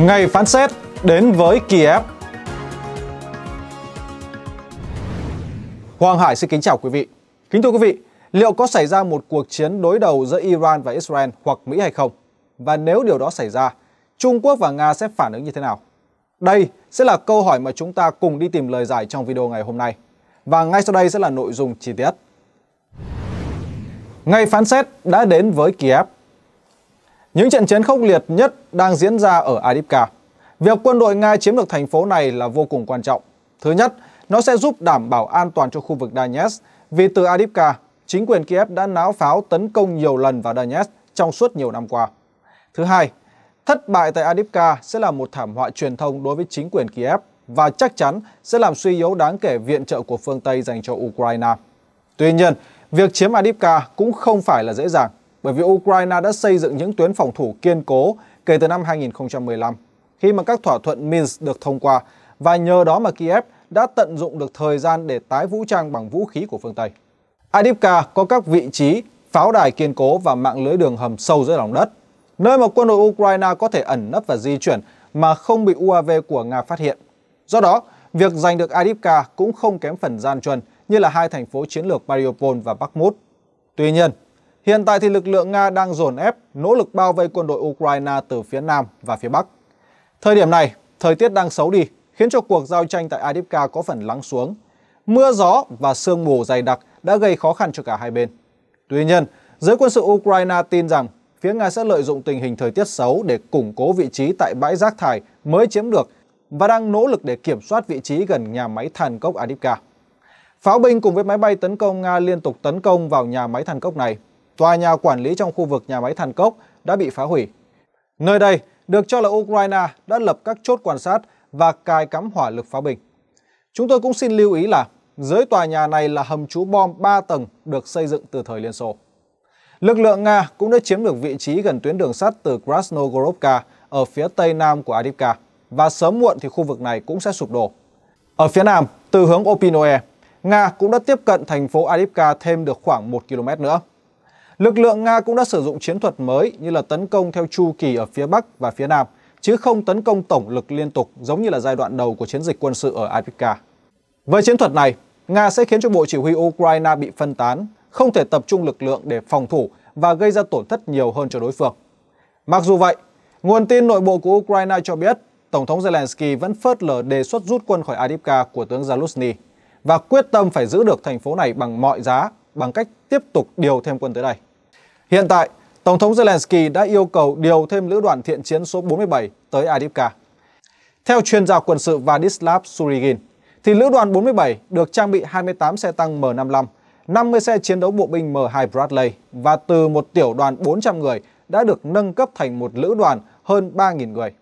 Ngày phán xét đến với Kiev Hoàng Hải xin kính chào quý vị. Kính thưa quý vị, liệu có xảy ra một cuộc chiến đối đầu giữa Iran và Israel hoặc Mỹ hay không? Và nếu điều đó xảy ra, Trung Quốc và Nga sẽ phản ứng như thế nào? Đây sẽ là câu hỏi mà chúng ta cùng đi tìm lời giải trong video ngày hôm nay. Và ngay sau đây sẽ là nội dung chi tiết. Ngày phán xét đã đến với Kiev. Những trận chiến khốc liệt nhất đang diễn ra ở Adipka. Việc quân đội Nga chiếm được thành phố này là vô cùng quan trọng. Thứ nhất, nó sẽ giúp đảm bảo an toàn cho khu vực Donetsk vì từ Adipka, chính quyền Kiev đã náo pháo tấn công nhiều lần vào Donetsk trong suốt nhiều năm qua. Thứ hai, thất bại tại Adipka sẽ là một thảm họa truyền thông đối với chính quyền Kiev và chắc chắn sẽ làm suy yếu đáng kể viện trợ của phương Tây dành cho Ukraine. Tuy nhiên, việc chiếm Adipka cũng không phải là dễ dàng bởi vì Ukraine đã xây dựng những tuyến phòng thủ kiên cố kể từ năm 2015, khi mà các thỏa thuận Minsk được thông qua và nhờ đó mà Kiev đã tận dụng được thời gian để tái vũ trang bằng vũ khí của phương Tây. Adipka có các vị trí pháo đài kiên cố và mạng lưới đường hầm sâu dưới lòng đất, nơi mà quân đội Ukraine có thể ẩn nấp và di chuyển mà không bị UAV của Nga phát hiện. Do đó, việc giành được Adipka cũng không kém phần gian truân như là hai thành phố chiến lược Mariupol và Bakhmut. Tuy nhiên, Hiện tại thì lực lượng Nga đang dồn ép, nỗ lực bao vây quân đội Ukraine từ phía Nam và phía Bắc. Thời điểm này, thời tiết đang xấu đi, khiến cho cuộc giao tranh tại Adipka có phần lắng xuống. Mưa gió và sương mù dày đặc đã gây khó khăn cho cả hai bên. Tuy nhiên, giới quân sự Ukraine tin rằng phía Nga sẽ lợi dụng tình hình thời tiết xấu để củng cố vị trí tại bãi rác thải mới chiếm được và đang nỗ lực để kiểm soát vị trí gần nhà máy than cốc Adipka. Pháo binh cùng với máy bay tấn công Nga liên tục tấn công vào nhà máy than cốc này tòa nhà quản lý trong khu vực nhà máy than Cốc đã bị phá hủy. Nơi đây được cho là Ukraine đã lập các chốt quan sát và cài cắm hỏa lực pháo binh. Chúng tôi cũng xin lưu ý là dưới tòa nhà này là hầm trú bom 3 tầng được xây dựng từ thời Liên Xô. Lực lượng Nga cũng đã chiếm được vị trí gần tuyến đường sắt từ Krasnogorovka ở phía tây nam của Adivka và sớm muộn thì khu vực này cũng sẽ sụp đổ. Ở phía nam, từ hướng Opinoe, Nga cũng đã tiếp cận thành phố Adivka thêm được khoảng 1 km nữa. Lực lượng Nga cũng đã sử dụng chiến thuật mới như là tấn công theo chu kỳ ở phía Bắc và phía Nam, chứ không tấn công tổng lực liên tục giống như là giai đoạn đầu của chiến dịch quân sự ở Avdiivka. Với chiến thuật này, Nga sẽ khiến cho Bộ Chỉ huy Ukraine bị phân tán, không thể tập trung lực lượng để phòng thủ và gây ra tổn thất nhiều hơn cho đối phương. Mặc dù vậy, nguồn tin nội bộ của Ukraine cho biết Tổng thống Zelensky vẫn phớt lờ đề xuất rút quân khỏi Adipka của tướng Zaluzny và quyết tâm phải giữ được thành phố này bằng mọi giá bằng cách tiếp tục điều thêm quân tới đây. Hiện tại, Tổng thống Zelensky đã yêu cầu điều thêm lữ đoàn thiện chiến số 47 tới Adivka. Theo chuyên gia quân sự Vladislav Surigin, thì lữ đoàn 47 được trang bị 28 xe tăng M55, 50 xe chiến đấu bộ binh M2 Bradley và từ một tiểu đoàn 400 người đã được nâng cấp thành một lữ đoàn hơn 3.000 người.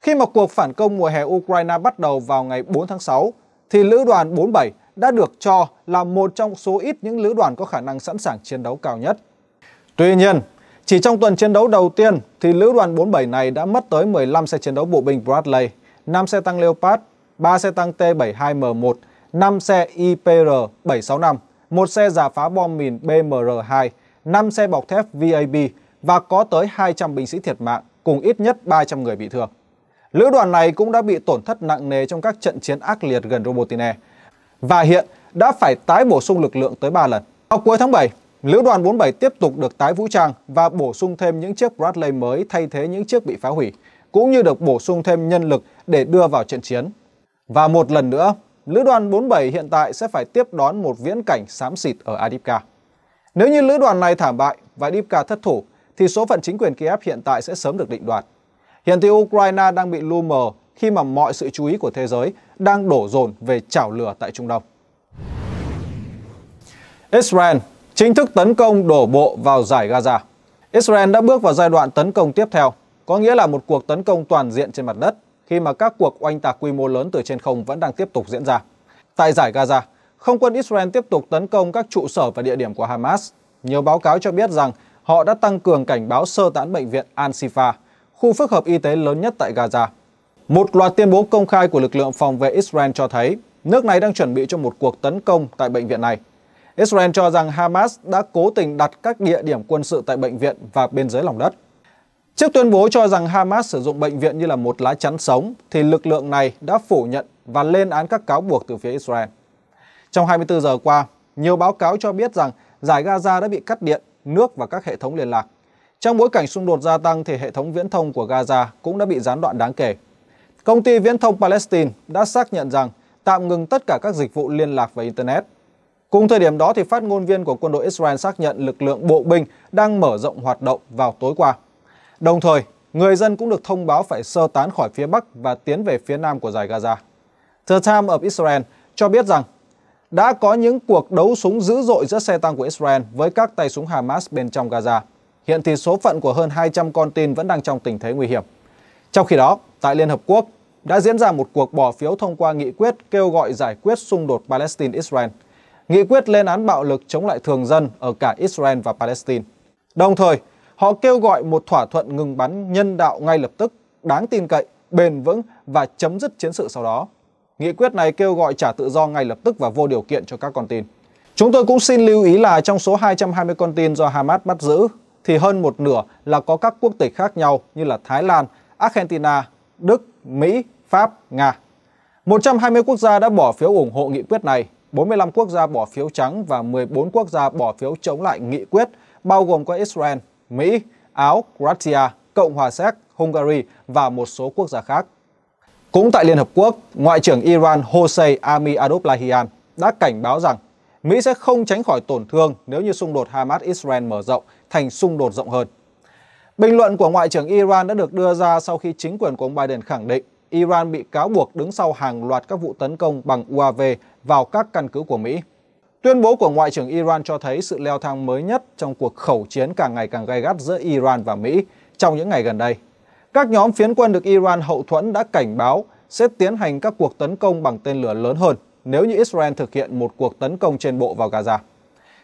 Khi mà cuộc phản công mùa hè Ukraine bắt đầu vào ngày 4 tháng 6, thì lữ đoàn 47 đã được cho là một trong số ít những lữ đoàn có khả năng sẵn sàng chiến đấu cao nhất. Tuy nhiên, chỉ trong tuần chiến đấu đầu tiên thì lữ đoàn 47 này đã mất tới 15 xe chiến đấu bộ binh Bradley, 5 xe tăng Leopard, 3 xe tăng T-72M1, 5 xe IPR-765, 1 xe giả phá bom mìn BMR-2, 5 xe bọc thép VAB và có tới 200 binh sĩ thiệt mạng cùng ít nhất 300 người bị thương. Lữ đoàn này cũng đã bị tổn thất nặng nề trong các trận chiến ác liệt gần Robotine, và hiện đã phải tái bổ sung lực lượng tới 3 lần. Vào cuối tháng 7, Lữ đoàn 47 tiếp tục được tái vũ trang và bổ sung thêm những chiếc Bradley mới thay thế những chiếc bị phá hủy, cũng như được bổ sung thêm nhân lực để đưa vào trận chiến. Và một lần nữa, Lữ đoàn 47 hiện tại sẽ phải tiếp đón một viễn cảnh xám xịt ở Adipka. Nếu như lữ đoàn này thảm bại và Adipka thất thủ, thì số phận chính quyền Kiev hiện tại sẽ sớm được định đoạt. Hiện thì Ukraine đang bị lu mờ khi mà mọi sự chú ý của thế giới đang đổ dồn về chảo lửa tại Trung Đông. Israel chính thức tấn công đổ bộ vào giải Gaza. Israel đã bước vào giai đoạn tấn công tiếp theo, có nghĩa là một cuộc tấn công toàn diện trên mặt đất khi mà các cuộc oanh tạc quy mô lớn từ trên không vẫn đang tiếp tục diễn ra. Tại giải Gaza, không quân Israel tiếp tục tấn công các trụ sở và địa điểm của Hamas. Nhiều báo cáo cho biết rằng họ đã tăng cường cảnh báo sơ tán bệnh viện Al-Shifa, khu phức hợp y tế lớn nhất tại Gaza, một loạt tuyên bố công khai của lực lượng phòng vệ Israel cho thấy nước này đang chuẩn bị cho một cuộc tấn công tại bệnh viện này. Israel cho rằng Hamas đã cố tình đặt các địa điểm quân sự tại bệnh viện và bên dưới lòng đất. Trước tuyên bố cho rằng Hamas sử dụng bệnh viện như là một lá chắn sống, thì lực lượng này đã phủ nhận và lên án các cáo buộc từ phía Israel. Trong 24 giờ qua, nhiều báo cáo cho biết rằng giải Gaza đã bị cắt điện, nước và các hệ thống liên lạc. Trong bối cảnh xung đột gia tăng thì hệ thống viễn thông của Gaza cũng đã bị gián đoạn đáng kể. Công ty Viễn thông Palestine đã xác nhận rằng tạm ngừng tất cả các dịch vụ liên lạc và Internet. Cùng thời điểm đó, thì phát ngôn viên của quân đội Israel xác nhận lực lượng bộ binh đang mở rộng hoạt động vào tối qua. Đồng thời, người dân cũng được thông báo phải sơ tán khỏi phía Bắc và tiến về phía Nam của giải Gaza. The Times of Israel cho biết rằng đã có những cuộc đấu súng dữ dội giữa xe tăng của Israel với các tay súng Hamas bên trong Gaza. Hiện thì số phận của hơn 200 con tin vẫn đang trong tình thế nguy hiểm. Trong khi đó, tại Liên Hợp Quốc đã diễn ra một cuộc bỏ phiếu thông qua nghị quyết kêu gọi giải quyết xung đột Palestine-Israel. Nghị quyết lên án bạo lực chống lại thường dân ở cả Israel và Palestine. Đồng thời, họ kêu gọi một thỏa thuận ngừng bắn nhân đạo ngay lập tức, đáng tin cậy, bền vững và chấm dứt chiến sự sau đó. Nghị quyết này kêu gọi trả tự do ngay lập tức và vô điều kiện cho các con tin. Chúng tôi cũng xin lưu ý là trong số 220 con tin do Hamas bắt giữ thì hơn một nửa là có các quốc tịch khác nhau như là Thái Lan, Argentina, Đức, Mỹ, Pháp, Nga. 120 quốc gia đã bỏ phiếu ủng hộ nghị quyết này, 45 quốc gia bỏ phiếu trắng và 14 quốc gia bỏ phiếu chống lại nghị quyết, bao gồm có Israel, Mỹ, Áo, Croatia, Cộng hòa Séc, Hungary và một số quốc gia khác. Cũng tại Liên Hợp Quốc, Ngoại trưởng Iran Hossein Ami Abdullahian đã cảnh báo rằng Mỹ sẽ không tránh khỏi tổn thương nếu như xung đột Hamas-Israel mở rộng thành xung đột rộng hơn. Bình luận của Ngoại trưởng Iran đã được đưa ra sau khi chính quyền của ông Biden khẳng định Iran bị cáo buộc đứng sau hàng loạt các vụ tấn công bằng UAV vào các căn cứ của Mỹ. Tuyên bố của Ngoại trưởng Iran cho thấy sự leo thang mới nhất trong cuộc khẩu chiến càng ngày càng gay gắt giữa Iran và Mỹ trong những ngày gần đây. Các nhóm phiến quân được Iran hậu thuẫn đã cảnh báo sẽ tiến hành các cuộc tấn công bằng tên lửa lớn hơn nếu như Israel thực hiện một cuộc tấn công trên bộ vào Gaza.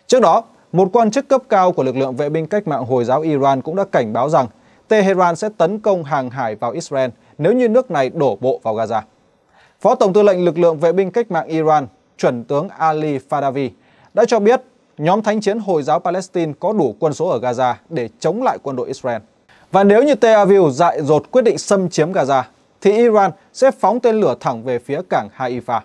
Trước đó, một quan chức cấp cao của lực lượng vệ binh cách mạng Hồi giáo Iran cũng đã cảnh báo rằng Tehran sẽ tấn công hàng hải vào Israel nếu như nước này đổ bộ vào Gaza. Phó Tổng tư lệnh lực lượng vệ binh cách mạng Iran, chuẩn tướng Ali Fadavi, đã cho biết nhóm thánh chiến Hồi giáo Palestine có đủ quân số ở Gaza để chống lại quân đội Israel. Và nếu như Tel Aviv dại dột quyết định xâm chiếm Gaza, thì Iran sẽ phóng tên lửa thẳng về phía cảng Haifa.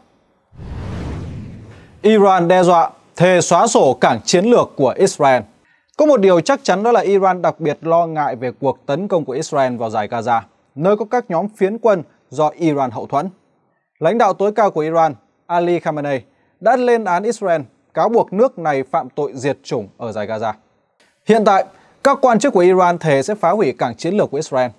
Iran đe dọa thề xóa sổ cảng chiến lược của Israel. Có một điều chắc chắn đó là Iran đặc biệt lo ngại về cuộc tấn công của Israel vào giải Gaza, nơi có các nhóm phiến quân do Iran hậu thuẫn. Lãnh đạo tối cao của Iran, Ali Khamenei, đã lên án Israel cáo buộc nước này phạm tội diệt chủng ở giải Gaza. Hiện tại, các quan chức của Iran thề sẽ phá hủy cảng chiến lược của Israel.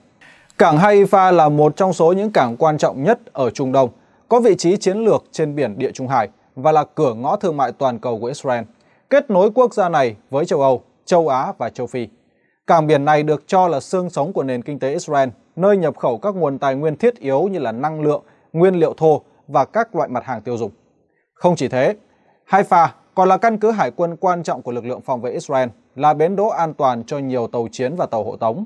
Cảng Haifa là một trong số những cảng quan trọng nhất ở Trung Đông, có vị trí chiến lược trên biển Địa Trung Hải – và là cửa ngõ thương mại toàn cầu của Israel, kết nối quốc gia này với châu Âu, châu Á và châu Phi. Cảng biển này được cho là xương sống của nền kinh tế Israel, nơi nhập khẩu các nguồn tài nguyên thiết yếu như là năng lượng, nguyên liệu thô và các loại mặt hàng tiêu dùng. Không chỉ thế, Haifa còn là căn cứ hải quân quan trọng của lực lượng phòng vệ Israel, là bến đỗ an toàn cho nhiều tàu chiến và tàu hộ tống.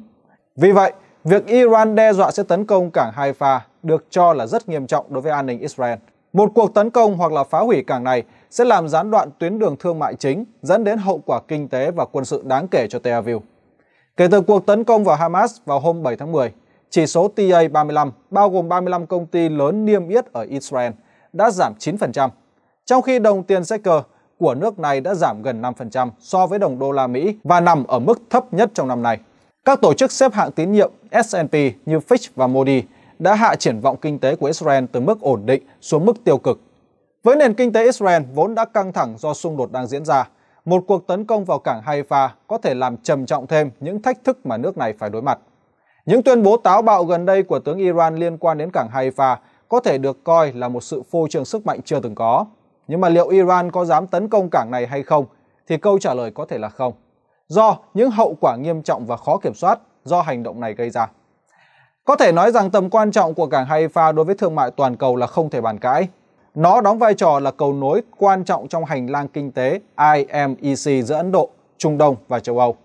Vì vậy, việc Iran đe dọa sẽ tấn công cảng Haifa được cho là rất nghiêm trọng đối với an ninh Israel một cuộc tấn công hoặc là phá hủy cảng này sẽ làm gián đoạn tuyến đường thương mại chính, dẫn đến hậu quả kinh tế và quân sự đáng kể cho Tel Aviv. Kể từ cuộc tấn công vào Hamas vào hôm 7 tháng 10, chỉ số TA35 bao gồm 35 công ty lớn niêm yết ở Israel đã giảm 9%, trong khi đồng tiền shekel của nước này đã giảm gần 5% so với đồng đô la Mỹ và nằm ở mức thấp nhất trong năm nay. Các tổ chức xếp hạng tín nhiệm S&P như Fitch và Moody đã hạ triển vọng kinh tế của Israel từ mức ổn định xuống mức tiêu cực. Với nền kinh tế Israel vốn đã căng thẳng do xung đột đang diễn ra, một cuộc tấn công vào cảng Haifa có thể làm trầm trọng thêm những thách thức mà nước này phải đối mặt. Những tuyên bố táo bạo gần đây của tướng Iran liên quan đến cảng Haifa có thể được coi là một sự phô trương sức mạnh chưa từng có. Nhưng mà liệu Iran có dám tấn công cảng này hay không thì câu trả lời có thể là không, do những hậu quả nghiêm trọng và khó kiểm soát do hành động này gây ra. Có thể nói rằng tầm quan trọng của cảng Haifa đối với thương mại toàn cầu là không thể bàn cãi. Nó đóng vai trò là cầu nối quan trọng trong hành lang kinh tế IMEC giữa Ấn Độ, Trung Đông và châu Âu.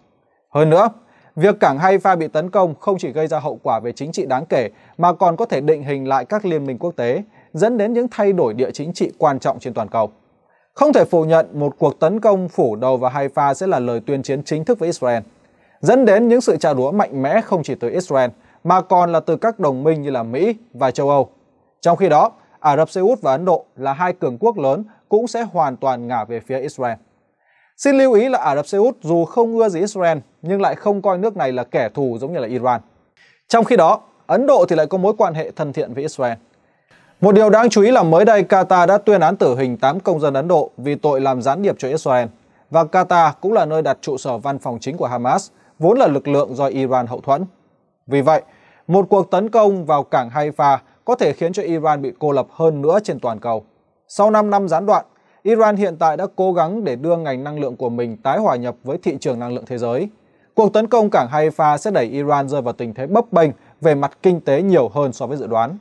Hơn nữa, việc cảng Haifa bị tấn công không chỉ gây ra hậu quả về chính trị đáng kể mà còn có thể định hình lại các liên minh quốc tế, dẫn đến những thay đổi địa chính trị quan trọng trên toàn cầu. Không thể phủ nhận một cuộc tấn công phủ đầu vào Haifa sẽ là lời tuyên chiến chính thức với Israel, dẫn đến những sự trả đũa mạnh mẽ không chỉ từ Israel – mà còn là từ các đồng minh như là Mỹ và châu Âu. Trong khi đó, Ả Rập Xê Út và Ấn Độ là hai cường quốc lớn cũng sẽ hoàn toàn ngả về phía Israel. Xin lưu ý là Ả Rập Xê Út dù không ưa gì Israel nhưng lại không coi nước này là kẻ thù giống như là Iran. Trong khi đó, Ấn Độ thì lại có mối quan hệ thân thiện với Israel. Một điều đáng chú ý là mới đây Qatar đã tuyên án tử hình 8 công dân Ấn Độ vì tội làm gián điệp cho Israel. Và Qatar cũng là nơi đặt trụ sở văn phòng chính của Hamas, vốn là lực lượng do Iran hậu thuẫn. Vì vậy, một cuộc tấn công vào cảng Haifa có thể khiến cho Iran bị cô lập hơn nữa trên toàn cầu. Sau 5 năm gián đoạn, Iran hiện tại đã cố gắng để đưa ngành năng lượng của mình tái hòa nhập với thị trường năng lượng thế giới. Cuộc tấn công cảng Haifa sẽ đẩy Iran rơi vào tình thế bấp bênh về mặt kinh tế nhiều hơn so với dự đoán.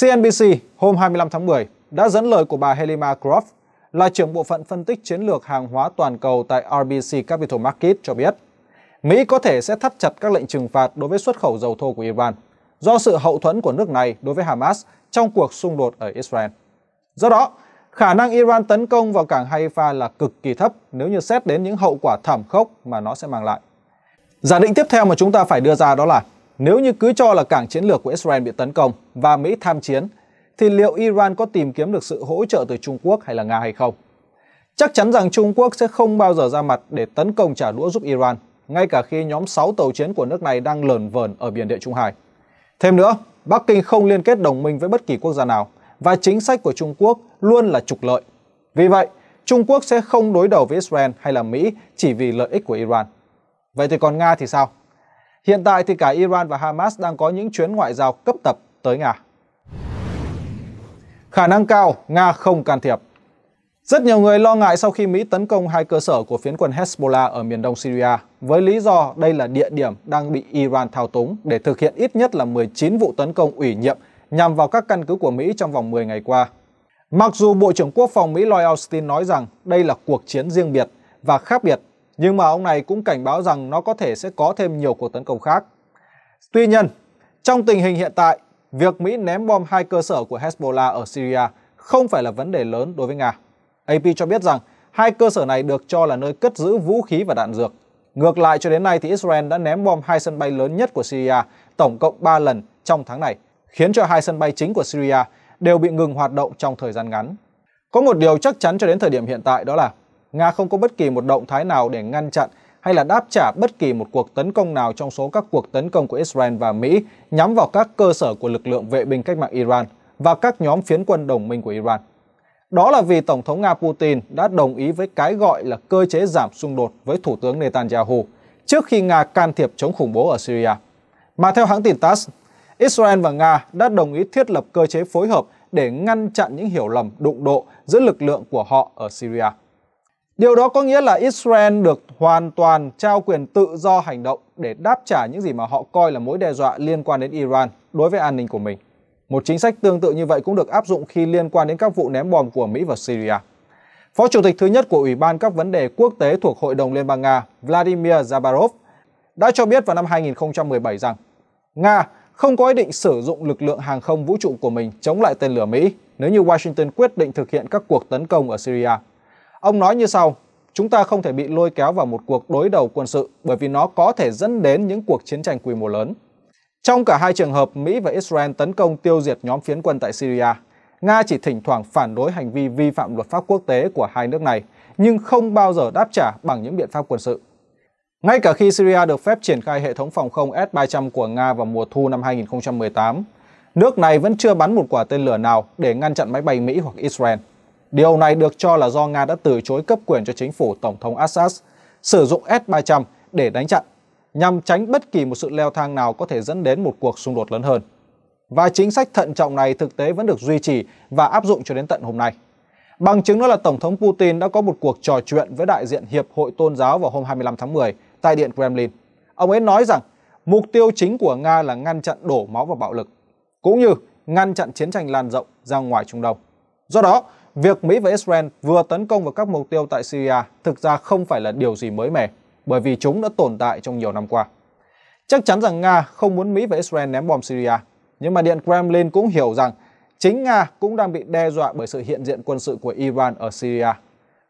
CNBC hôm 25 tháng 10 đã dẫn lời của bà Helima Croft là trưởng bộ phận phân tích chiến lược hàng hóa toàn cầu tại RBC Capital Market cho biết Mỹ có thể sẽ thắt chặt các lệnh trừng phạt đối với xuất khẩu dầu thô của Iran do sự hậu thuẫn của nước này đối với Hamas trong cuộc xung đột ở Israel. Do đó, khả năng Iran tấn công vào cảng Haifa là cực kỳ thấp nếu như xét đến những hậu quả thảm khốc mà nó sẽ mang lại. Giả định tiếp theo mà chúng ta phải đưa ra đó là nếu như cứ cho là cảng chiến lược của Israel bị tấn công và Mỹ tham chiến, thì liệu Iran có tìm kiếm được sự hỗ trợ từ Trung Quốc hay là Nga hay không? Chắc chắn rằng Trung Quốc sẽ không bao giờ ra mặt để tấn công trả đũa giúp Iran ngay cả khi nhóm 6 tàu chiến của nước này đang lởn vởn ở biển Địa Trung Hải. Thêm nữa, Bắc Kinh không liên kết đồng minh với bất kỳ quốc gia nào và chính sách của Trung Quốc luôn là trục lợi. Vì vậy, Trung Quốc sẽ không đối đầu với Israel hay là Mỹ chỉ vì lợi ích của Iran. Vậy thì còn Nga thì sao? Hiện tại thì cả Iran và Hamas đang có những chuyến ngoại giao cấp tập tới Nga. Khả năng cao Nga không can thiệp. Rất nhiều người lo ngại sau khi Mỹ tấn công hai cơ sở của phiến quân Hezbollah ở miền đông Syria với lý do đây là địa điểm đang bị Iran thao túng để thực hiện ít nhất là 19 vụ tấn công ủy nhiệm nhằm vào các căn cứ của Mỹ trong vòng 10 ngày qua. Mặc dù Bộ trưởng Quốc phòng Mỹ Lloyd Austin nói rằng đây là cuộc chiến riêng biệt và khác biệt, nhưng mà ông này cũng cảnh báo rằng nó có thể sẽ có thêm nhiều cuộc tấn công khác. Tuy nhiên, trong tình hình hiện tại, việc Mỹ ném bom hai cơ sở của Hezbollah ở Syria không phải là vấn đề lớn đối với Nga. AP cho biết rằng hai cơ sở này được cho là nơi cất giữ vũ khí và đạn dược. Ngược lại cho đến nay thì Israel đã ném bom hai sân bay lớn nhất của Syria tổng cộng 3 lần trong tháng này, khiến cho hai sân bay chính của Syria đều bị ngừng hoạt động trong thời gian ngắn. Có một điều chắc chắn cho đến thời điểm hiện tại đó là Nga không có bất kỳ một động thái nào để ngăn chặn hay là đáp trả bất kỳ một cuộc tấn công nào trong số các cuộc tấn công của Israel và Mỹ nhắm vào các cơ sở của lực lượng vệ binh cách mạng Iran và các nhóm phiến quân đồng minh của Iran. Đó là vì Tổng thống Nga Putin đã đồng ý với cái gọi là cơ chế giảm xung đột với Thủ tướng Netanyahu trước khi Nga can thiệp chống khủng bố ở Syria. Mà theo hãng tin TASS, Israel và Nga đã đồng ý thiết lập cơ chế phối hợp để ngăn chặn những hiểu lầm đụng độ giữa lực lượng của họ ở Syria. Điều đó có nghĩa là Israel được hoàn toàn trao quyền tự do hành động để đáp trả những gì mà họ coi là mối đe dọa liên quan đến Iran đối với an ninh của mình. Một chính sách tương tự như vậy cũng được áp dụng khi liên quan đến các vụ ném bom của Mỹ vào Syria. Phó Chủ tịch thứ nhất của Ủy ban các vấn đề quốc tế thuộc Hội đồng Liên bang Nga Vladimir Zabarov đã cho biết vào năm 2017 rằng Nga không có ý định sử dụng lực lượng hàng không vũ trụ của mình chống lại tên lửa Mỹ nếu như Washington quyết định thực hiện các cuộc tấn công ở Syria. Ông nói như sau, chúng ta không thể bị lôi kéo vào một cuộc đối đầu quân sự bởi vì nó có thể dẫn đến những cuộc chiến tranh quy mô lớn. Trong cả hai trường hợp, Mỹ và Israel tấn công tiêu diệt nhóm phiến quân tại Syria. Nga chỉ thỉnh thoảng phản đối hành vi vi phạm luật pháp quốc tế của hai nước này, nhưng không bao giờ đáp trả bằng những biện pháp quân sự. Ngay cả khi Syria được phép triển khai hệ thống phòng không S-300 của Nga vào mùa thu năm 2018, nước này vẫn chưa bắn một quả tên lửa nào để ngăn chặn máy bay Mỹ hoặc Israel. Điều này được cho là do Nga đã từ chối cấp quyền cho chính phủ Tổng thống Assad sử dụng S-300 để đánh chặn nhằm tránh bất kỳ một sự leo thang nào có thể dẫn đến một cuộc xung đột lớn hơn. Và chính sách thận trọng này thực tế vẫn được duy trì và áp dụng cho đến tận hôm nay. Bằng chứng đó là Tổng thống Putin đã có một cuộc trò chuyện với đại diện Hiệp hội Tôn giáo vào hôm 25 tháng 10 tại Điện Kremlin. Ông ấy nói rằng mục tiêu chính của Nga là ngăn chặn đổ máu và bạo lực, cũng như ngăn chặn chiến tranh lan rộng ra ngoài Trung Đông. Do đó, việc Mỹ và Israel vừa tấn công vào các mục tiêu tại Syria thực ra không phải là điều gì mới mẻ bởi vì chúng đã tồn tại trong nhiều năm qua. Chắc chắn rằng Nga không muốn Mỹ và Israel ném bom Syria, nhưng mà Điện Kremlin cũng hiểu rằng chính Nga cũng đang bị đe dọa bởi sự hiện diện quân sự của Iran ở Syria.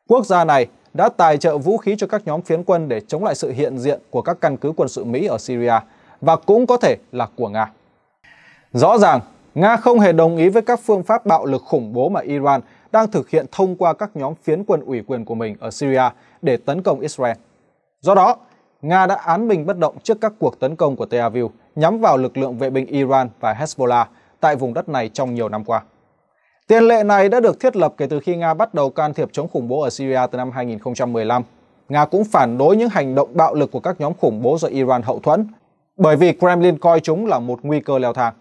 Quốc gia này đã tài trợ vũ khí cho các nhóm phiến quân để chống lại sự hiện diện của các căn cứ quân sự Mỹ ở Syria và cũng có thể là của Nga. Rõ ràng, Nga không hề đồng ý với các phương pháp bạo lực khủng bố mà Iran đang thực hiện thông qua các nhóm phiến quân ủy quyền của mình ở Syria để tấn công Israel. Do đó, Nga đã án binh bất động trước các cuộc tấn công của Tel Aviv nhắm vào lực lượng vệ binh Iran và Hezbollah tại vùng đất này trong nhiều năm qua. Tiền lệ này đã được thiết lập kể từ khi Nga bắt đầu can thiệp chống khủng bố ở Syria từ năm 2015. Nga cũng phản đối những hành động bạo lực của các nhóm khủng bố do Iran hậu thuẫn, bởi vì Kremlin coi chúng là một nguy cơ leo thang.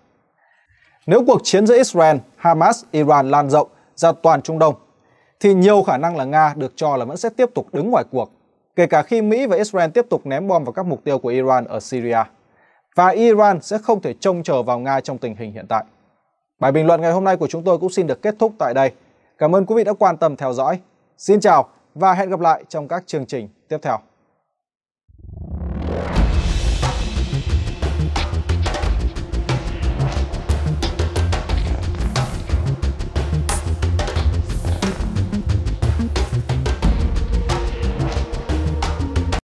Nếu cuộc chiến giữa Israel, Hamas, Iran lan rộng ra toàn Trung Đông, thì nhiều khả năng là Nga được cho là vẫn sẽ tiếp tục đứng ngoài cuộc kể cả khi Mỹ và Israel tiếp tục ném bom vào các mục tiêu của Iran ở Syria. Và Iran sẽ không thể trông chờ vào Nga trong tình hình hiện tại. Bài bình luận ngày hôm nay của chúng tôi cũng xin được kết thúc tại đây. Cảm ơn quý vị đã quan tâm theo dõi. Xin chào và hẹn gặp lại trong các chương trình tiếp theo.